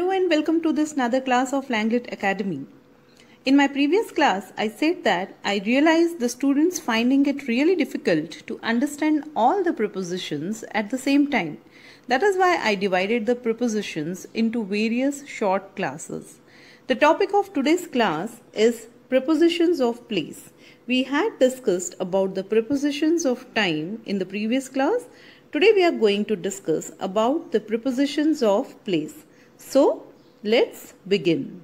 Hello and welcome to this another class of Langlet Academy. In my previous class, I said that I realized the students finding it really difficult to understand all the prepositions at the same time. That is why I divided the prepositions into various short classes. The topic of today's class is prepositions of place. We had discussed about the prepositions of time in the previous class. Today we are going to discuss about the prepositions of place. So, let's begin.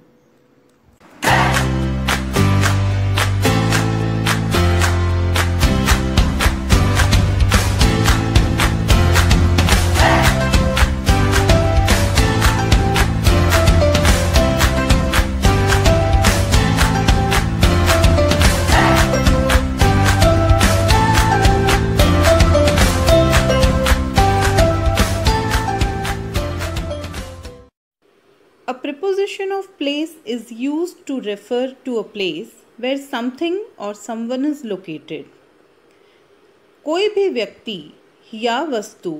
refer to a place where something or someone is located. कोई भी व्यक्ति या वस्तु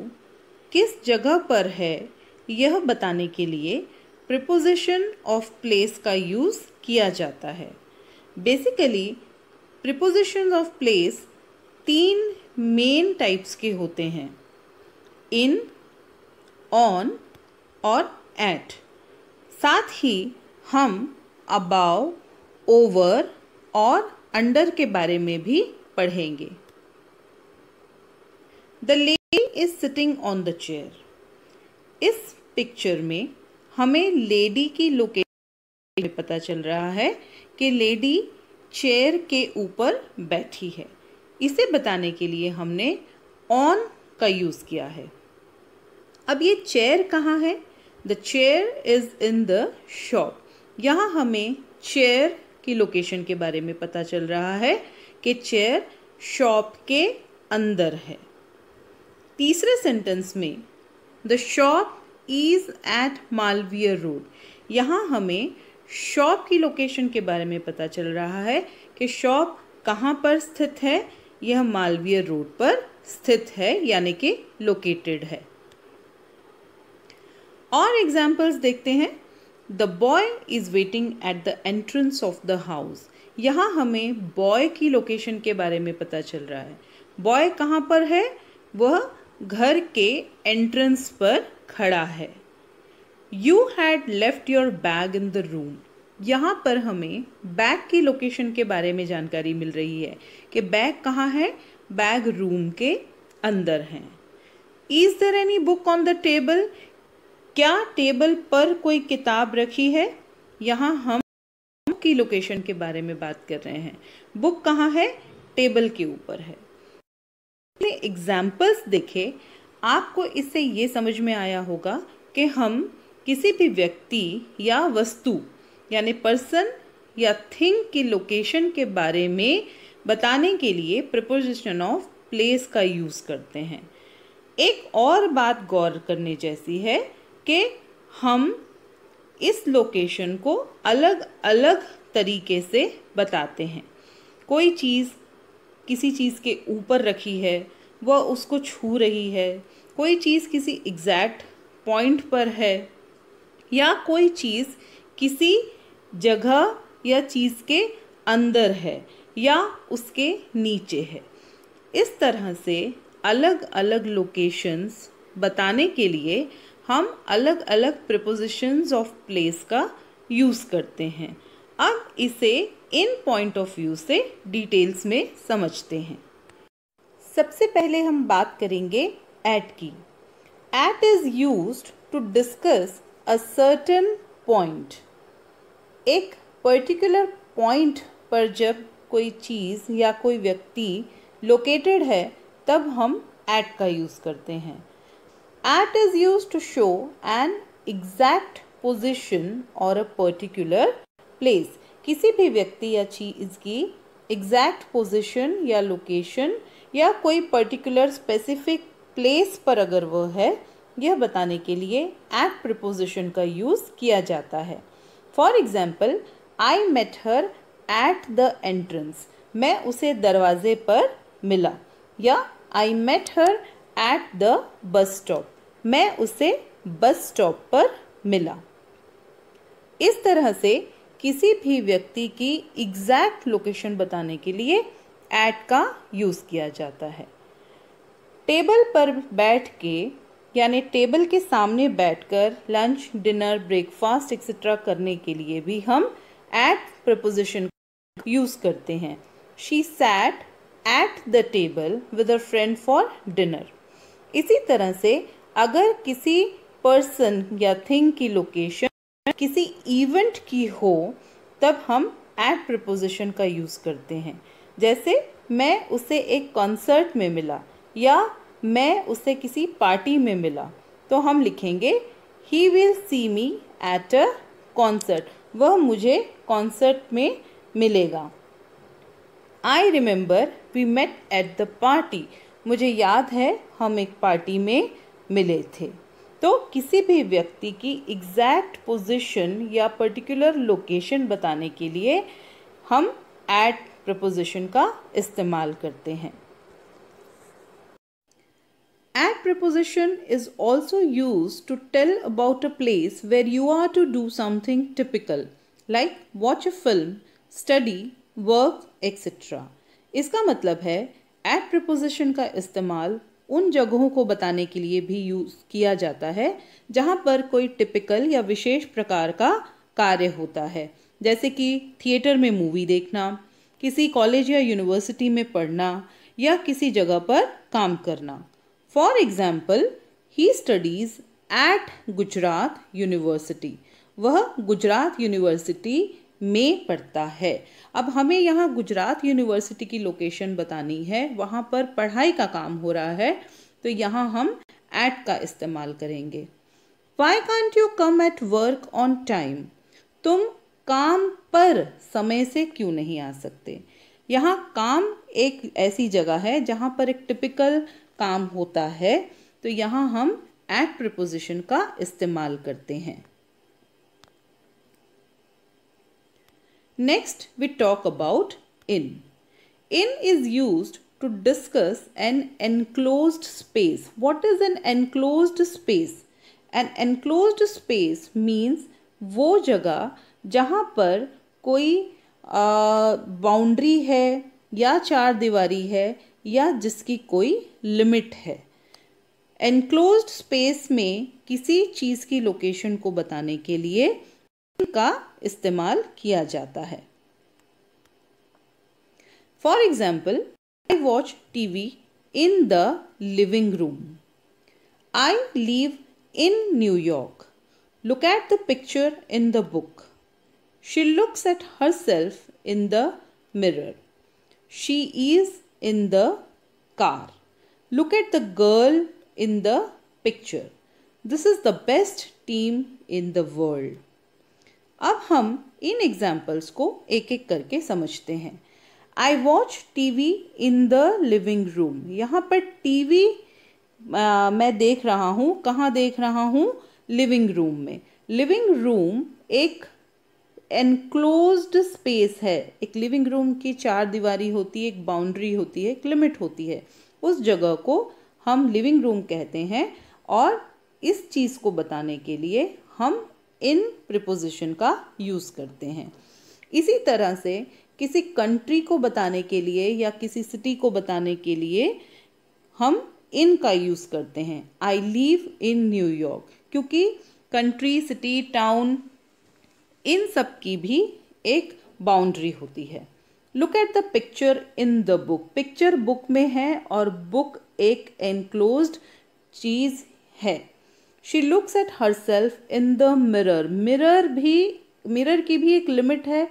किस जगह पर है यह बताने के लिए प्रिपोजिशन ऑफ प्लेस का यूज़ किया जाता है बेसिकली प्रिपोजिशन ऑफ प्लेस तीन मेन टाइप्स के होते हैं इन ऑन और एट साथ ही हम अबाव ओवर और अंडर के बारे में भी पढ़ेंगे the lady is sitting on the chair इस पिक्चर में हमें लेडी की लोकेशन पता चल रहा है कि लेडी चेयर के ऊपर बैठी है इसे बताने के लिए हमने ऑन का यूज़ किया है अब ये चेयर कहाँ है the chair is in the shop यहाँ हमें चेयर की लोकेशन के बारे में पता चल रहा है कि चेयर शॉप के अंदर है तीसरे सेंटेंस में the shop is at Malviya road यहाँ हमें शॉप की लोकेशन के बारे में पता चल रहा है कि शॉप कहाँ पर स्थित है यह मालवीय रोड पर स्थित है यानी कि लोकेटेड है और एग्जाम्पल्स देखते हैं the boy is waiting at the entrance of the house यहाँ हमें बॉय की लोकेशन के बारे में पता चल रहा है बॉय कहाँ पर है वह घर के एंट्रेंस पर खड़ा है you had left your bag in the room यहाँ पर हमें बैग की लोकेशन के बारे में जानकारी मिल रही है कि बैग कहाँ है बैग रूम के अंदर है is there any book on the table क्या टेबल पर कोई किताब रखी है यहाँ हम की लोकेशन के बारे में बात कर रहे हैं बुक कहाँ है टेबल के ऊपर है एग्जाम्पल्स देखे आपको इससे ये समझ में आया होगा कि हम किसी भी व्यक्ति या वस्तु यानी पर्सन या थिंग की लोकेशन के बारे में बताने के लिए प्रपोजिशन ऑफ प्लेस का यूज़ करते हैं एक और बात गौर करने जैसी है कि हम इस लोकेशन को अलग अलग तरीके से बताते हैं कोई चीज़ किसी चीज़ के ऊपर रखी है वह उसको छू रही है कोई चीज़ किसी एग्जैक्ट पॉइंट पर है या कोई चीज़ किसी जगह या चीज़ के अंदर है या उसके नीचे है इस तरह से अलग अलग लोकेशंस बताने के लिए हम अलग अलग प्रपोजिशंस ऑफ प्लेस का यूज़ करते हैं अब इसे इन पॉइंट ऑफ व्यू से डिटेल्स में समझते हैं सबसे पहले हम बात करेंगे एट की at is use to discuss a certain point एक पर्टिकुलर पॉइंट पर जब कोई चीज़ या कोई व्यक्ति लोकेटेड है तब हम ऐट का यूज़ करते हैं At is used to show an exact position or a particular place. किसी भी व्यक्ति या चीज़ की एग्जैक्ट पोजीशन या लोकेशन या कोई पर्टिकुलर स्पेसिफिक प्लेस पर अगर वह है यह बताने के लिए एट प्रपोजिशन का यूज़ किया जाता है for example I met her at the entrance मैं उसे दरवाजे पर मिला या I met her at the bus stop मैं उसे बस स्टॉप पर मिला इस तरह से किसी भी व्यक्ति की एग्जैक्ट लोकेशन बताने के लिए एट का यूज़ किया जाता है टेबल पर बैठ के यानी टेबल के सामने बैठकर लंच डिनर ब्रेकफास्ट एक्सेट्रा करने के लिए भी हम एट प्रपोजिशन यूज़ करते हैं she sat at the table with a friend for dinner इसी तरह से अगर किसी पर्सन या थिंग की लोकेशन किसी इवेंट की हो तब हम एट प्रपोजिशन का यूज़ करते हैं जैसे मैं उसे एक कॉन्सर्ट में मिला या मैं उसे किसी पार्टी में मिला तो हम लिखेंगे he will see me at a concert वह मुझे कॉन्सर्ट में मिलेगा I remember we met at the party मुझे याद है हम एक पार्टी में मिले थे तो किसी भी व्यक्ति की एग्जैक्ट पोजीशन या पर्टिकुलर लोकेशन बताने के लिए हम एट प्रपोजिशन का इस्तेमाल करते हैं at preposition is also use to tell about a place where you are to do something typical like watch a film study work etcetera इसका मतलब है एट प्रपोजिशन का इस्तेमाल उन जगहों को बताने के लिए भी यूज़ किया जाता है जहाँ पर कोई टिपिकल या विशेष प्रकार का कार्य होता है जैसे कि थिएटर में मूवी देखना किसी कॉलेज या यूनिवर्सिटी में पढ़ना या किसी जगह पर काम करना for example he studies at Gujarat university वह गुजरात यूनिवर्सिटी में पड़ता है अब हमें यहाँ गुजरात यूनिवर्सिटी की लोकेशन बतानी है वहाँ पर पढ़ाई का काम हो रहा है तो यहाँ हम एट का इस्तेमाल करेंगे why can't you come at work on time तुम काम पर समय से क्यों नहीं आ सकते यहाँ काम एक ऐसी जगह है जहाँ पर एक टिपिकल काम होता है तो यहाँ हम एट प्रपोजिशन का इस्तेमाल करते हैं Next, we talk about in. In is used to discuss an enclosed space. What is an enclosed space? An enclosed space means वो जगह जहाँ पर कोई बाउंड्री है या चार दीवारी है या जिसकी कोई लिमिट है एनक्लोज स्पेस में किसी चीज़ की लोकेशन को बताने के लिए का इस्तेमाल किया जाता है for example I watch TV in the living room I live in New York look at the picture in the book she looks at herself in the mirror she is in the car look at the girl in the picture this is the best team in the world अब हम इन examples को एक एक करके समझते हैं I watch T V in the living room यहाँ पर टी वी मैं देख रहा हूँ कहाँ देख रहा हूँ लिविंग रूम में लिविंग रूम एक एनक्लोज्ड स्पेस है एक लिविंग रूम की चार दीवारी होती है एक बाउंड्री होती है एक लिमिट होती है उस जगह को हम लिविंग रूम कहते हैं और इस चीज़ को बताने के लिए हम इन प्रिपोजिशन का यूज़ करते हैं इसी तरह से किसी कंट्री को बताने के लिए या किसी सिटी को बताने के लिए हम इन का यूज़ करते हैं आई लिव इन न्यूयॉर्क क्योंकि कंट्री सिटी टाउन इन सब की भी एक बाउंड्री होती है look at the picture in the book picture book में है और बुक एक एनक्लोज चीज़ है she looks at herself in the mirror mirror भी मिरर की भी एक लिमिट है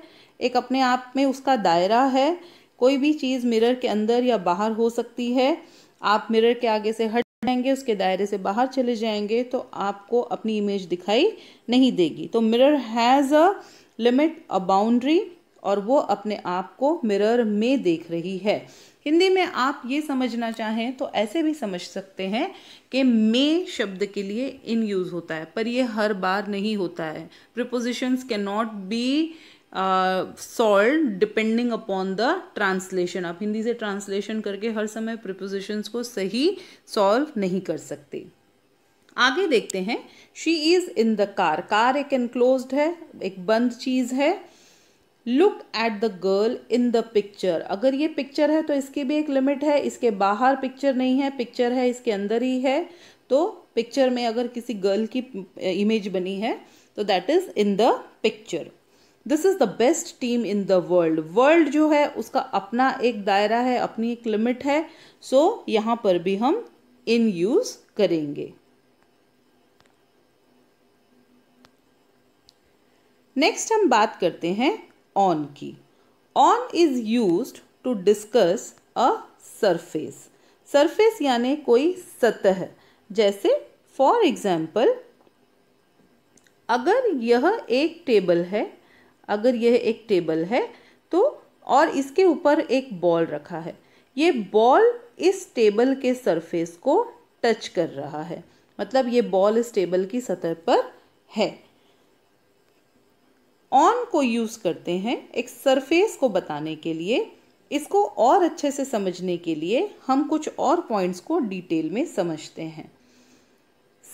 एक अपने आप में उसका दायरा है कोई भी चीज़ मिरर के अंदर या बाहर हो सकती है आप मिरर के आगे से हट जाएंगे उसके दायरे से बाहर चले जाएंगे तो आपको अपनी इमेज दिखाई नहीं देगी तो mirror has a limit a boundary और वो अपने आप को मिरर में देख रही है हिंदी में आप ये समझना चाहें तो ऐसे भी समझ सकते हैं कि मे शब्द के लिए इन यूज़ होता है पर ये हर बार नहीं होता है prepositions can not be solve depending upon the translation आप हिंदी से ट्रांसलेशन करके हर समय प्रिपोजिशंस को सही सॉल्व नहीं कर सकते आगे देखते हैं she is in the car car एक एनक्लोज है एक बंद चीज़ है look at the girl in the picture अगर ये पिक्चर है तो इसकी भी एक लिमिट है इसके बाहर पिक्चर नहीं है पिक्चर है इसके अंदर ही है तो पिक्चर में अगर किसी गर्ल की इमेज बनी है तो that is in the picture this is the best team in the world world जो है उसका अपना एक दायरा है अपनी एक लिमिट है सो so, यहाँ पर भी हम इन यूज़ करेंगे नेक्स्ट हम बात करते हैं ऑन की on is use to discuss a surface surface यानी कोई सतह जैसे फॉर एग्जाम्पल अगर यह एक टेबल है अगर यह एक टेबल है तो और इसके ऊपर एक बॉल रखा है ये बॉल इस टेबल के सरफेस को टच कर रहा है मतलब ये बॉल इस टेबल की सतह पर है ऑन को यूज़ करते हैं एक सरफेस को बताने के लिए इसको और अच्छे से समझने के लिए हम कुछ और पॉइंट्स को डिटेल में समझते हैं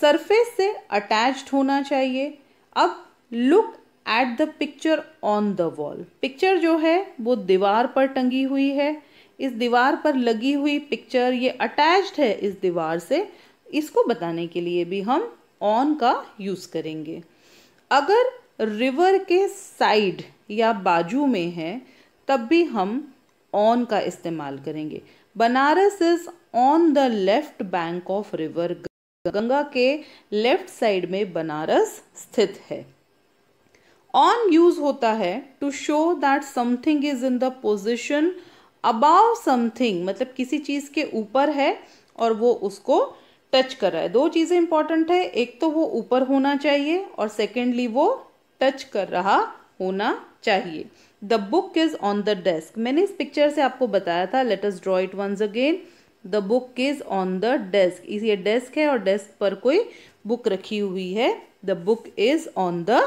सरफेस से अटैच्ड होना चाहिए अब look at the picture on the wall picture जो है वो दीवार पर टंगी हुई है इस दीवार पर लगी हुई पिक्चर ये अटैच्ड है इस दीवार से इसको बताने के लिए भी हम ऑन का यूज़ करेंगे अगर रिवर के साइड या बाजू में है तब भी हम ऑन का इस्तेमाल करेंगे Banaras is on the left bank of river Ganga के लेफ्ट साइड में बनारस स्थित है ऑन यूज होता है to show that something is in the position above something मतलब किसी चीज के ऊपर है और वो उसको टच कर रहा है दो चीजें इंपॉर्टेंट है एक तो वो ऊपर होना चाहिए और सेकेंडली वो टच कर रहा होना चाहिए the book is on the desk मैंने इस पिक्चर से आपको बताया था let's draw it once again the book is on the desk ये डेस्क है और डेस्क पर कोई बुक रखी हुई है the book is on the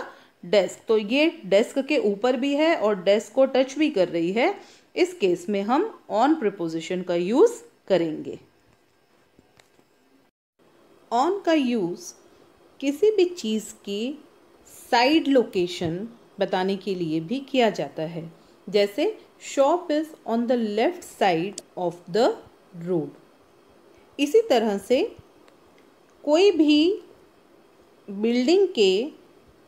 desk तो ये डेस्क के ऊपर भी है और डेस्क को टच भी कर रही है इस केस में हम ऑन प्रपोजिशन का यूज करेंगे ऑन का यूज किसी भी चीज़ की साइड लोकेशन बताने के लिए भी किया जाता है जैसे shop is on the left side of the road इसी तरह से कोई भी बिल्डिंग के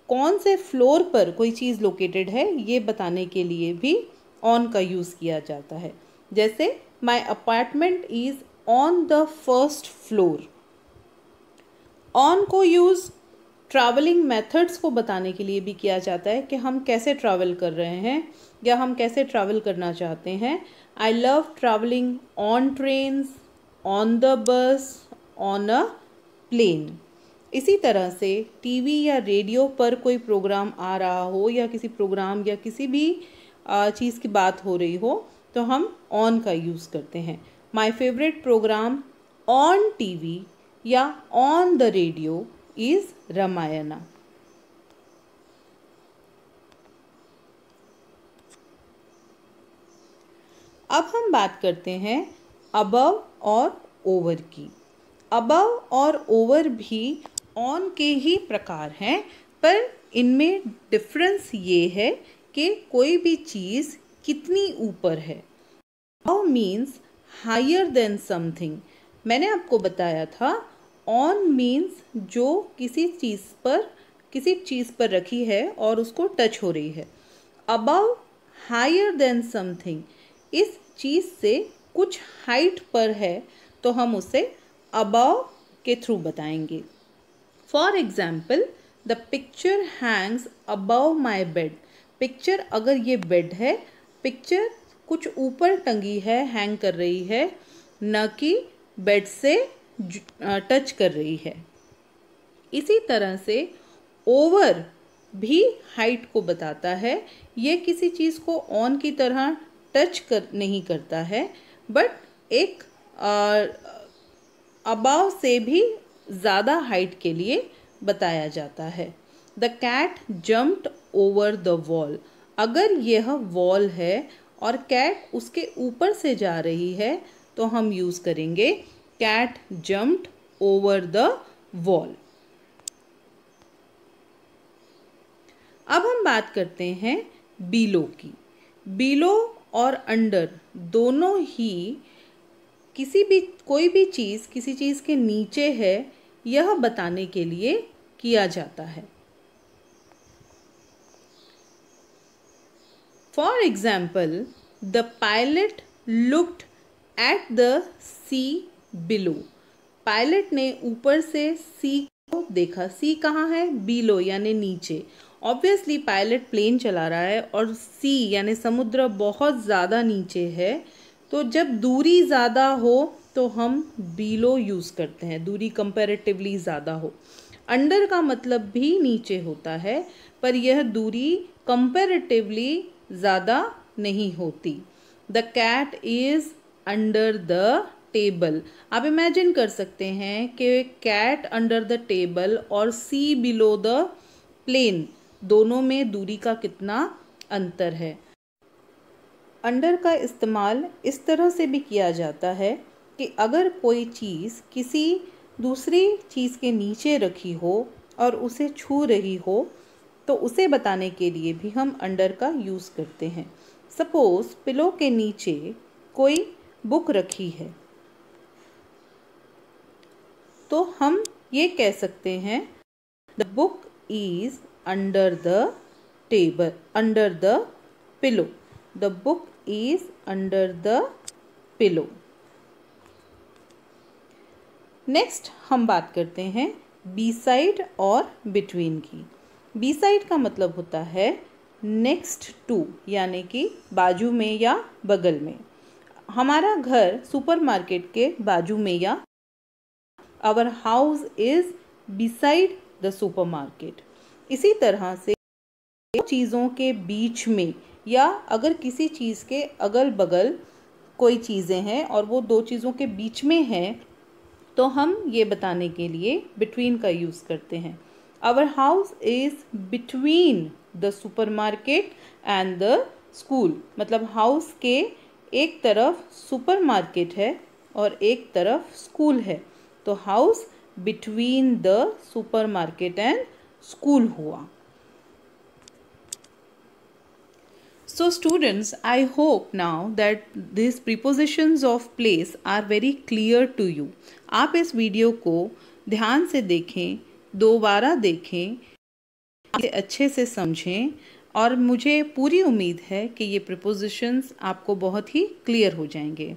कौन से फ्लोर पर कोई चीज़ लोकेटेड है ये बताने के लिए भी ऑन का यूज़ किया जाता है जैसे my apartment is on the first floor on को यूज़ ट्रैवलिंग मेथड्स को बताने के लिए भी किया जाता है कि हम कैसे ट्रैवल कर रहे हैं या हम कैसे ट्रैवल करना चाहते हैं I love travelling on trains on the bus on a plane इसी तरह से टीवी या रेडियो पर कोई प्रोग्राम आ रहा हो या किसी प्रोग्राम या किसी भी चीज़ की बात हो रही हो तो हम ऑन का यूज़ करते हैं my favourite programme on T या on the radio is Ramayana. अब हम बात करते हैं अबव और ओवर की अबव और ओवर भी ऑन के ही प्रकार हैं पर इनमें डिफरेंस ये है कि कोई भी चीज़ कितनी ऊपर है above means higher than something मैंने आपको बताया था ऑन मीन्स जो किसी चीज़ पर किसी चीज़ पर रखी है और उसको टच हो रही है अबव हायर देन समथिंग इस चीज़ से कुछ हाइट पर है तो हम उसे अबव के थ्रू बताएंगे for example the picture hangs above my bed picture अगर ये बेड है पिक्चर कुछ ऊपर टंगी है हैंग कर रही है न कि बेड से टच कर रही है इसी तरह से ओवर भी हाइट को बताता है यह किसी चीज़ को ऑन की तरह टच कर नहीं करता है बट एक अबाव से भी ज़्यादा हाइट के लिए बताया जाता है the cat jumped over the wall अगर यह वॉल है और कैट उसके ऊपर से जा रही है तो हम यूज़ करेंगे cat jumped over the wall. अब हम बात करते हैं बिलो की बिलो और अंडर दोनों ही किसी भी कोई भी चीज़ किसी चीज़ के नीचे है यह बताने के लिए किया जाता है for example the pilot looked at the sea below pilot ने ऊपर से सी को देखा सी कहाँ है बिलो यानी नीचे ऑब्वियसली पायलट प्लेन चला रहा है और सी यानी समुद्र बहुत ज़्यादा नीचे है तो जब दूरी ज़्यादा हो तो हम बिलो यूज़ करते हैं दूरी कंपेरेटिवली ज़्यादा हो अंडर का मतलब भी नीचे होता है पर यह दूरी कंपेरेटिवली ज़्यादा नहीं होती the cat is under the table आप इमेजिन कर सकते हैं कि कैट अंडर द टेबल और सी बिलो द प्लेन दोनों में दूरी का कितना अंतर है अंडर का इस्तेमाल इस तरह से भी किया जाता है कि अगर कोई चीज़ किसी दूसरी चीज़ के नीचे रखी हो और उसे छू रही हो तो उसे बताने के लिए भी हम अंडर का यूज़ करते हैं सपोज़ पिलो के नीचे कोई बुक रखी है तो हम ये कह सकते हैं the book is under the table under the pillow the book is under the pillow next हम बात करते हैं बी साइड और बिटवीन की बी साइड का मतलब होता है नेक्स्ट टू यानी कि बाजू में या बगल में हमारा घर सुपरमार्केट के बाजू में या our house is beside the supermarket इसी तरह से चीज़ों के बीच में या अगर किसी चीज़ के अगल बगल कोई चीज़ें हैं और वो दो चीज़ों के बीच में हैं तो हम ये बताने के लिए बिटवीन का यूज़ करते हैं our house is between the supermarket and the school मतलब हाउस के एक तरफ सुपरमार्केट है और एक तरफ स्कूल है तो house between the supermarket and school हुआ so students I hope now that this prepositions of place are very clear to you आप इस वीडियो को ध्यान से देखें दोबारा देखें इसे अच्छे से समझें और मुझे पूरी उम्मीद है कि ये प्रिपोजिशंस आपको बहुत ही क्लियर हो जाएंगे